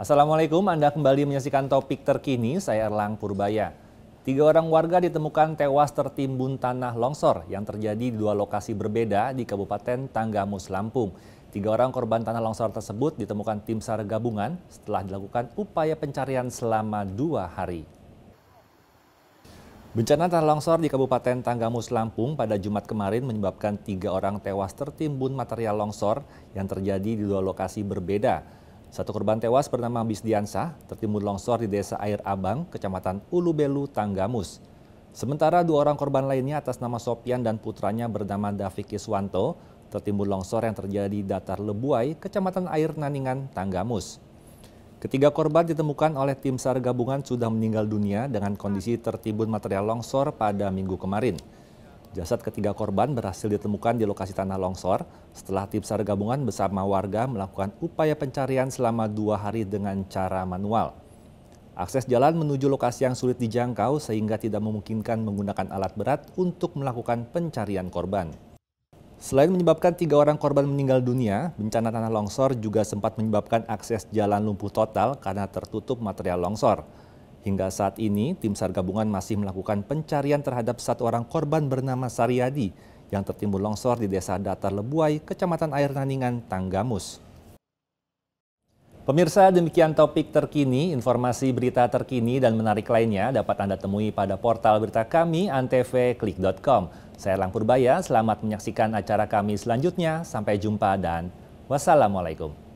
Assalamualaikum, Anda kembali menyaksikan topik terkini, saya Erlang Purbaya. Tiga orang warga ditemukan tewas tertimbun tanah longsor yang terjadi di dua lokasi berbeda di Kabupaten Tanggamus, Lampung. Tiga orang korban tanah longsor tersebut ditemukan tim SAR gabungan setelah dilakukan upaya pencarian selama dua hari. Bencana tanah longsor di Kabupaten Tanggamus, Lampung pada Jumat kemarin menyebabkan tiga orang tewas tertimbun material longsor yang terjadi di dua lokasi berbeda. Satu korban tewas bernama Bisdiansah tertimbun longsor di desa Air Abang, kecamatan Ulu Belu, Tanggamus. Sementara dua orang korban lainnya atas nama Sopian dan putranya bernama David Kiswanto tertimbun longsor yang terjadi di datar Lebuai, kecamatan Air Naningan, Tanggamus. Ketiga korban ditemukan oleh tim SAR gabungan sudah meninggal dunia dengan kondisi tertimbun material longsor pada minggu kemarin. Jasad ketiga korban berhasil ditemukan di lokasi tanah longsor setelah tim SAR gabungan bersama warga melakukan upaya pencarian selama dua hari dengan cara manual. Akses jalan menuju lokasi yang sulit dijangkau sehingga tidak memungkinkan menggunakan alat berat untuk melakukan pencarian korban. Selain menyebabkan tiga orang korban meninggal dunia, bencana tanah longsor juga sempat menyebabkan akses jalan lumpuh total karena tertutup material longsor. Hingga saat ini, tim SAR gabungan masih melakukan pencarian terhadap satu orang korban bernama Sariadi yang tertimbun longsor di Desa Datar Lebuai, Kecamatan Air Naningan, Tanggamus. Pemirsa, demikian topik terkini, informasi berita terkini dan menarik lainnya dapat Anda temui pada portal berita kami antvklik.com. Saya Lang Purbaya, selamat menyaksikan acara kami selanjutnya. Sampai jumpa dan wassalamualaikum.